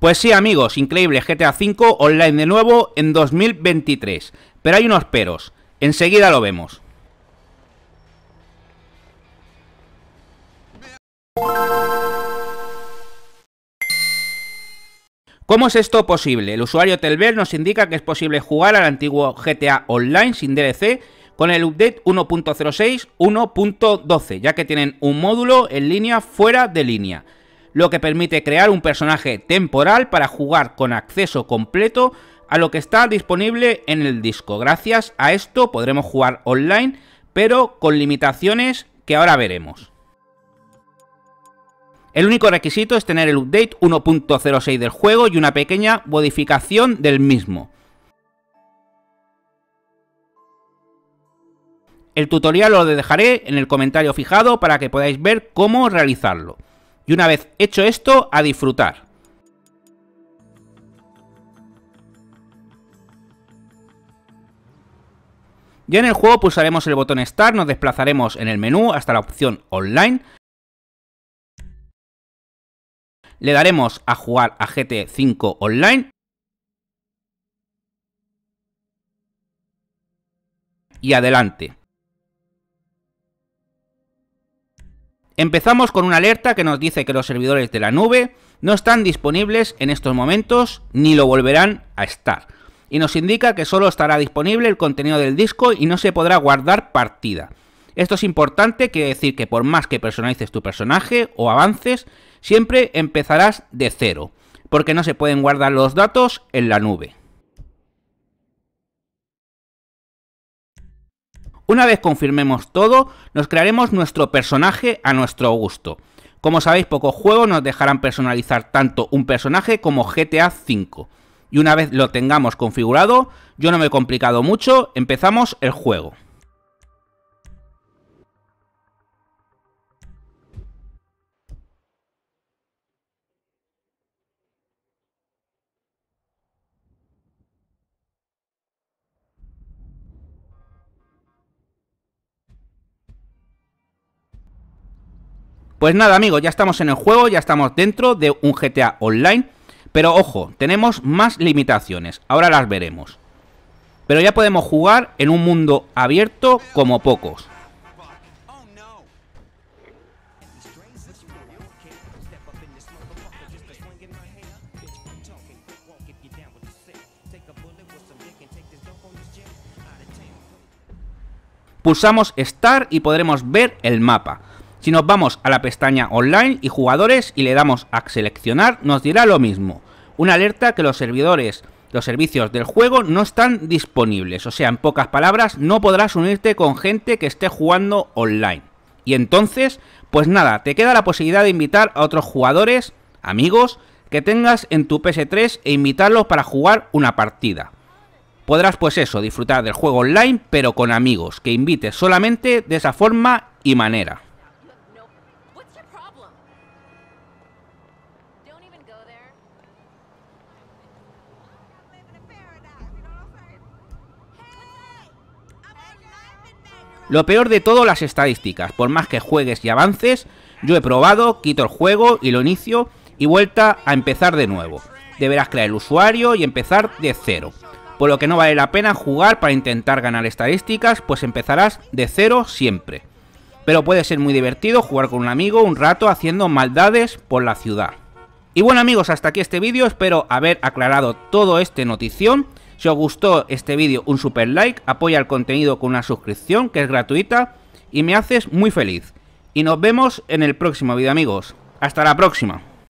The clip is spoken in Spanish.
Pues sí amigos, increíble GTA V online de nuevo en 2023, pero hay unos peros, enseguida lo vemos. ¿Cómo es esto posible? El usuario Telver nos indica que es posible jugar al antiguo GTA Online sin DLC con el update 1.06-1.12, ya que tienen un módulo en línea fuera de línea lo que permite crear un personaje temporal para jugar con acceso completo a lo que está disponible en el disco. Gracias a esto podremos jugar online, pero con limitaciones que ahora veremos. El único requisito es tener el update 1.06 del juego y una pequeña modificación del mismo. El tutorial lo dejaré en el comentario fijado para que podáis ver cómo realizarlo. Y una vez hecho esto, a disfrutar. Ya en el juego pulsaremos el botón Start, nos desplazaremos en el menú hasta la opción Online. Le daremos a jugar a GT5 Online. Y adelante. Empezamos con una alerta que nos dice que los servidores de la nube no están disponibles en estos momentos ni lo volverán a estar. Y nos indica que solo estará disponible el contenido del disco y no se podrá guardar partida. Esto es importante, quiere decir que por más que personalices tu personaje o avances, siempre empezarás de cero, porque no se pueden guardar los datos en la nube. Una vez confirmemos todo, nos crearemos nuestro personaje a nuestro gusto. Como sabéis, pocos juegos nos dejarán personalizar tanto un personaje como GTA V. Y una vez lo tengamos configurado, yo no me he complicado mucho, empezamos el juego. Pues nada amigos, ya estamos en el juego, ya estamos dentro de un GTA Online, pero ojo, tenemos más limitaciones, ahora las veremos. Pero ya podemos jugar en un mundo abierto como pocos. Pulsamos Start y podremos ver el mapa. Si nos vamos a la pestaña Online y Jugadores y le damos a Seleccionar, nos dirá lo mismo. Una alerta que los servidores, los servicios del juego no están disponibles. O sea, en pocas palabras, no podrás unirte con gente que esté jugando online. Y entonces, pues nada, te queda la posibilidad de invitar a otros jugadores, amigos, que tengas en tu PS3 e invitarlos para jugar una partida. Podrás pues eso, disfrutar del juego online, pero con amigos, que invites solamente de esa forma y manera. Lo peor de todo, las estadísticas. Por más que juegues y avances, yo he probado, quito el juego y lo inicio y vuelta a empezar de nuevo. Deberás crear el usuario y empezar de cero. Por lo que no vale la pena jugar para intentar ganar estadísticas, pues empezarás de cero siempre pero puede ser muy divertido jugar con un amigo un rato haciendo maldades por la ciudad. Y bueno amigos, hasta aquí este vídeo, espero haber aclarado todo este notición. Si os gustó este vídeo un super like, apoya el contenido con una suscripción que es gratuita y me haces muy feliz. Y nos vemos en el próximo vídeo amigos. Hasta la próxima.